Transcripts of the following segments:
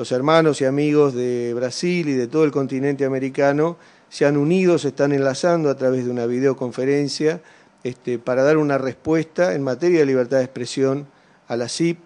los hermanos y amigos de Brasil y de todo el continente americano se han unido, se están enlazando a través de una videoconferencia este, para dar una respuesta en materia de libertad de expresión a la CIP,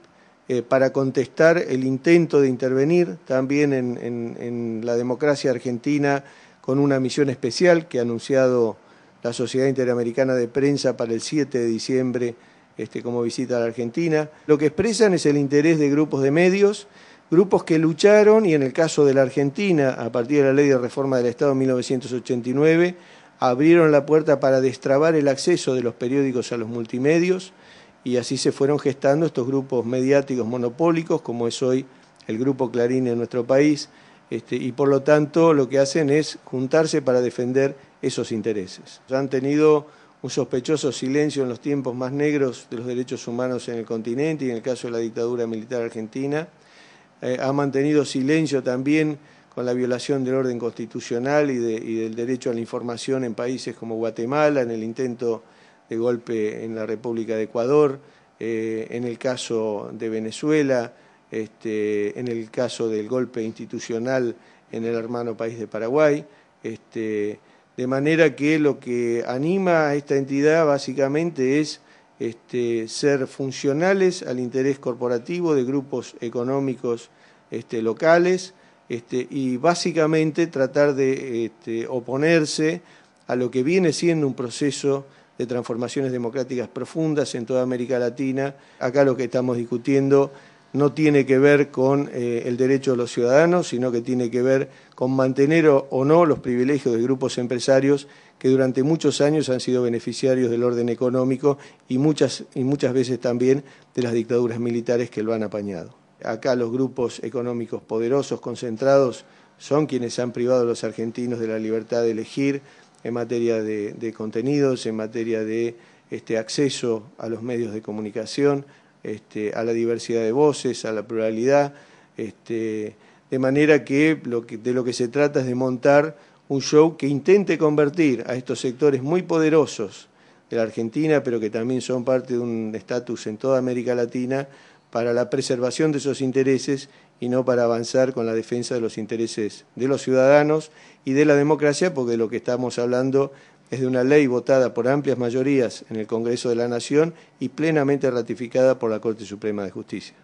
eh, para contestar el intento de intervenir también en, la democracia argentina con una misión especial que ha anunciado la Sociedad Interamericana de Prensa para el 7 de diciembre este, como visita a la Argentina. Lo que expresan es el interés de grupos de medios grupos que lucharon y en el caso de la Argentina, a partir de la ley de reforma del Estado en 1989, abrieron la puerta para destrabar el acceso de los periódicos a los multimedios y así se fueron gestando estos grupos mediáticos monopólicos, como es hoy el grupo Clarín en nuestro país, este, y por lo tanto lo que hacen es juntarse para defender esos intereses. Han tenido un sospechoso silencio en los tiempos más negros de los derechos humanos en el continente y en el caso de la dictadura militar argentina. Eh, ha mantenido silencio también con la violación del orden constitucional y, del derecho a la información en países como Guatemala, en el intento de golpe en la República de Ecuador, eh, en el caso de Venezuela, este, en el caso del golpe institucional en el hermano país de Paraguay. Este, de manera que lo que anima a esta entidad básicamente es este, ser funcionales al interés corporativo de grupos económicos este, locales este, y básicamente tratar de este, oponerse a lo que viene siendo un proceso de transformaciones democráticas profundas en toda América Latina. Acá lo que estamos discutiendo no tiene que ver con eh, el derecho de los ciudadanos, sino que tiene que ver con mantener o no los privilegios de grupos empresarios que durante muchos años han sido beneficiarios del orden económico y muchas, y muchas veces también de las dictaduras militares que lo han apañado. Acá los grupos económicos poderosos, concentrados, son quienes han privado a los argentinos de la libertad de elegir en materia de, contenidos, en materia de este, acceso a los medios de comunicación, este, a la diversidad de voces, a la pluralidad, este, de manera que, que de lo que se trata es de montar un show que intente convertir a estos sectores muy poderosos de la Argentina, pero que también son parte de un estatus en toda América Latina, para la preservación de esos intereses y no para avanzar con la defensa de los intereses de los ciudadanos y de la democracia, porque de lo que estamos hablando es de una ley votada por amplias mayorías en el Congreso de la Nación y plenamente ratificada por la Corte Suprema de Justicia.